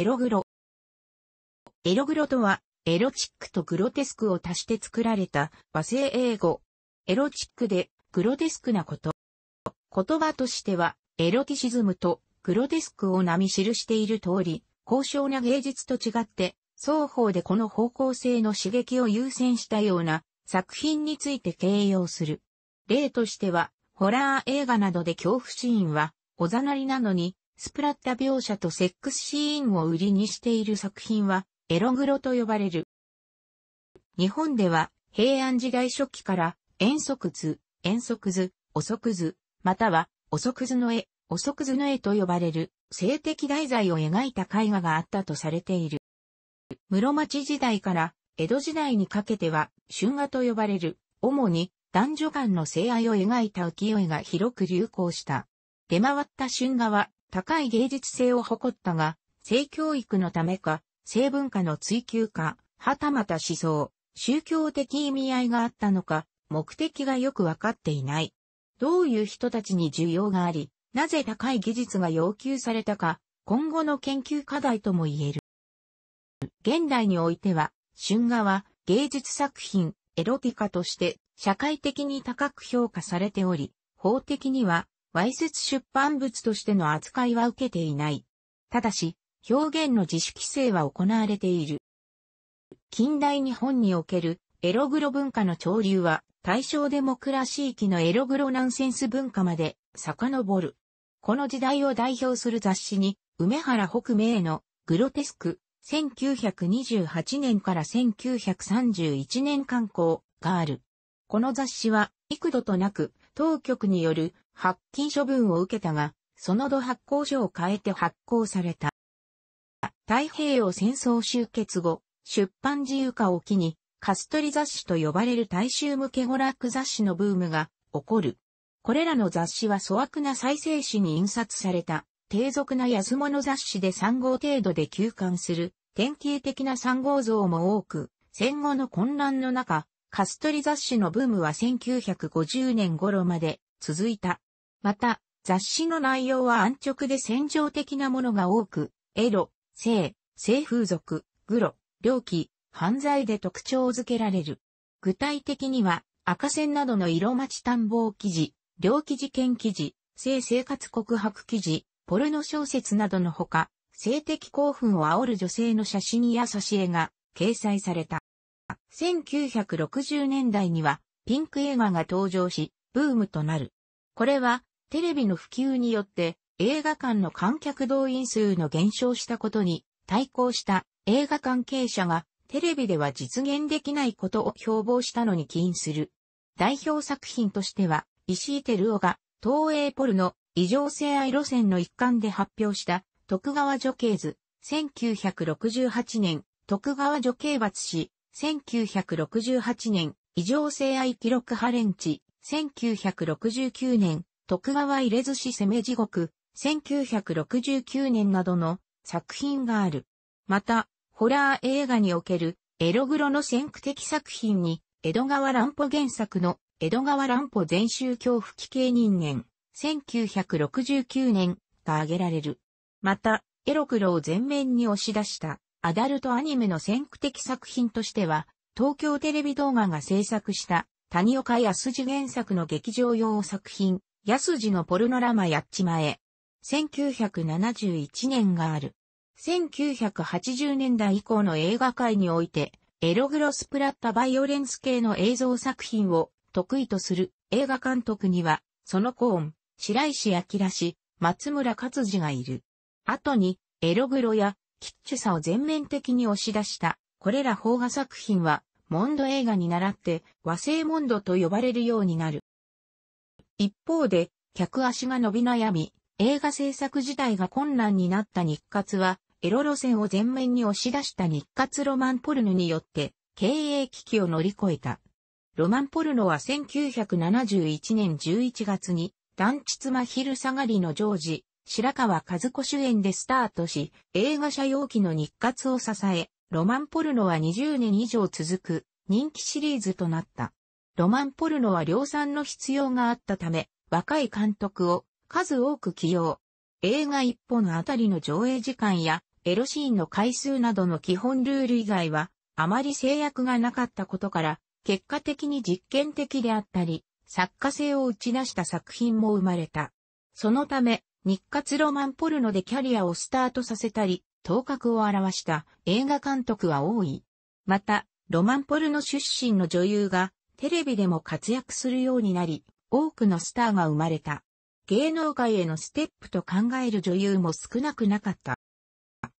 エログロ。エログロとは、エロチックとグロテスクを足して作られた和製英語。エロチックでグロテスクなこと。言葉としては、エロティシズムとグロテスクを並み記している通り、高尚な芸術と違って、双方でこの方向性の刺激を優先したような作品について形容する。例としては、ホラー映画などで恐怖シーンは、おざなりなのに、スプラッタ描写とセックスシーンを売りにしている作品は、エログロと呼ばれる。日本では、平安時代初期から、遠足図、遠足図、遅く図、または、遅く図の絵、遅く図の絵と呼ばれる、性的題材を描いた絵画があったとされている。室町時代から、江戸時代にかけては、春画と呼ばれる、主に、男女間の性愛を描いた浮世絵が広く流行した。出回った春画は、高い芸術性を誇ったが、性教育のためか、性文化の追求か、はたまた思想、宗教的意味合いがあったのか、目的がよくわかっていない。どういう人たちに需要があり、なぜ高い技術が要求されたか、今後の研究課題とも言える。現代においては、春画は芸術作品、エロティカとして社会的に高く評価されており、法的にはわいせつ出版物としての扱いは受けていない。ただし、表現の自主規制は行われている。近代日本におけるエログロ文化の潮流は大正デモクラシー期のエログロナンセンス文化まで遡る。この時代を代表する雑誌に梅原北明のグロテスク1928年から1931年刊行がある。この雑誌は幾度となく当局による発禁処分を受けたが、その後発行所を変えて発行された。太平洋戦争終結後、出版自由化を機に、カストリ雑誌と呼ばれる大衆向け娯楽雑誌のブームが起こる。これらの雑誌は粗悪な再生紙に印刷された、低俗な安物雑誌で3号程度で休刊する、典型的な3号像も多く、戦後の混乱の中、カストリ雑誌のブームは1950年頃まで続いた。また、雑誌の内容は安直で戦場的なものが多く、エロ、性、性風俗、グロ、猟奇、犯罪で特徴づけられる。具体的には、赤線などの色待ち探訪記事、猟奇事件記事、性生活告白記事、ポルノ小説などのほか、性的興奮を煽る女性の写真やし絵が掲載された。1960年代には、ピンク映画が登場し、ブームとなる。これは、テレビの普及によって映画館の観客動員数の減少したことに対抗した映画関係者がテレビでは実現できないことを標榜したのに起因する。代表作品としては、石井照夫が東映ポルノ異常性愛路線の一環で発表した徳川女系図1968年徳川女系罰史1968年異常性愛記録破連地、1969年徳川入れ寿司攻め地獄、1969年などの作品がある。また、ホラー映画におけるエログロの先駆的作品に、江戸川乱歩原作の江戸川乱歩全集恐怖危系人間、1969年が挙げられる。また、エログロを前面に押し出したアダルトアニメの先駆的作品としては、東京テレビ動画が制作した谷岡康次原作の劇場用作品、安次のポルノラマやっちまえ。1971年がある。1980年代以降の映画界において、エログロスプラッタバイオレンス系の映像作品を得意とする映画監督には、そのコーン、白石明氏、松村勝次がいる。後に、エログロやキッチュさを全面的に押し出した、これら邦画作品は、モンド映画に倣って和製モンドと呼ばれるようになる。一方で、客足が伸び悩み、映画制作自体が困難になった日活は、エロ路線を前面に押し出した日活ロマンポルノによって、経営危機を乗り越えた。ロマンポルノは1971年11月に、団地妻昼下がりのジョージ、白川和子主演でスタートし、映画社容器の日活を支え、ロマンポルノは20年以上続く人気シリーズとなった。ロマン・ポルノは量産の必要があったため、若い監督を数多く起用。映画一本あたりの上映時間やエロシーンの回数などの基本ルール以外はあまり制約がなかったことから、結果的に実験的であったり、作家性を打ち出した作品も生まれた。そのため、日活ロマンポルノでキャリアをスタートさせたり、頭角を表した映画監督は多い。また、ロマンポルノ出身の女優がテレビでも活躍するようになり、多くのスターが生まれた。芸能界へのステップと考える女優も少なくなかった。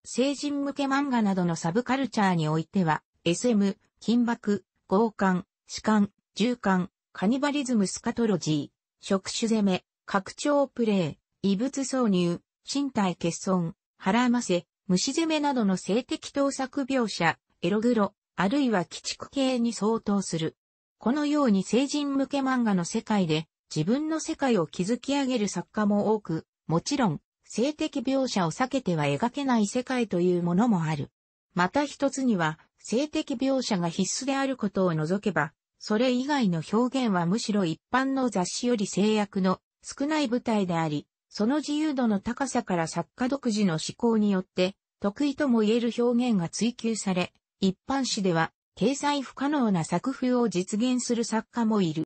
成人向け漫画などのサブカルチャーにおいては、SM、金箔、強姦、士官、銃漢、カニバリズムスカトロジー、触手攻め、拡張プレイ、異物挿入、身体欠損、腹ませ、虫攻めなどの性的盗作描写、エログロ、あるいは鬼畜系に相当する。このように成人向け漫画の世界で自分の世界を築き上げる作家も多く、もちろん性的描写を避けては描けない世界というものもある。また一つには性的描写が必須であることを除けば、それ以外の表現はむしろ一般の雑誌より制約の少ない舞台であり、その自由度の高さから作家独自の思考によって、得意とも言える表現が追求され、一般誌では掲載不可能な作風を実現する作家もいる。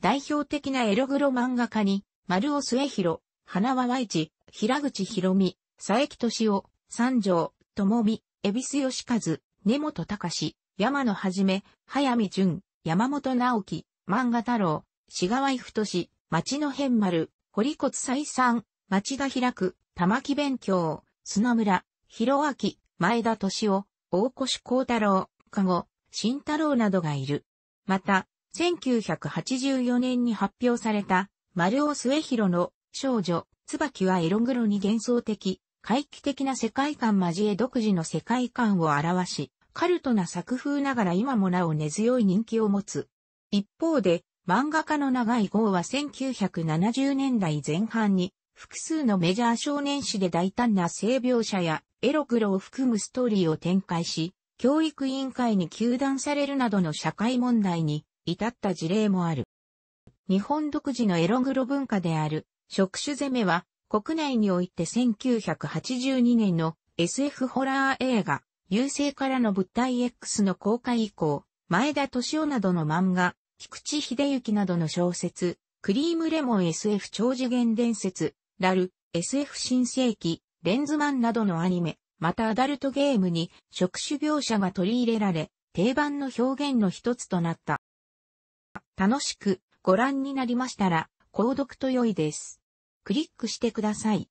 代表的なエログロ漫画家に、丸尾末広、花輪和一、平口博美、佐伯敏夫、三条、智美、恵比寿義和、根本隆、山野はじめ、早見淳、山本直樹、漫画太郎、志川井太志、町の変丸、堀骨再三、町田開く、玉木勉強、砂村、広明、前田敏夫、大越幸太郎、加慎太郎などがいる。また、1984年に発表された、丸尾末広の少女、椿は色黒に幻想的、怪奇的な世界観交え独自の世界観を表し、カルトな作風ながら今もなお根強い人気を持つ。一方で、漫画家の長い号は1970年代前半に、複数のメジャー少年誌で大胆な性描写やエロ黒を含むストーリーを展開し、教育委員会に求断されるなどの社会問題に至った事例もある。日本独自のエログロ文化である職種攻めは国内において1982年の SF ホラー映画、優勢からの物体 X の公開以降、前田敏夫などの漫画、菊池秀幸などの小説、クリームレモン SF 超次元伝説、ラル、SF 新世紀、レンズマンなどのアニメ、またアダルトゲームに職種描写が取り入れられ、定番の表現の一つとなった。楽しくご覧になりましたら、購読と良いです。クリックしてください。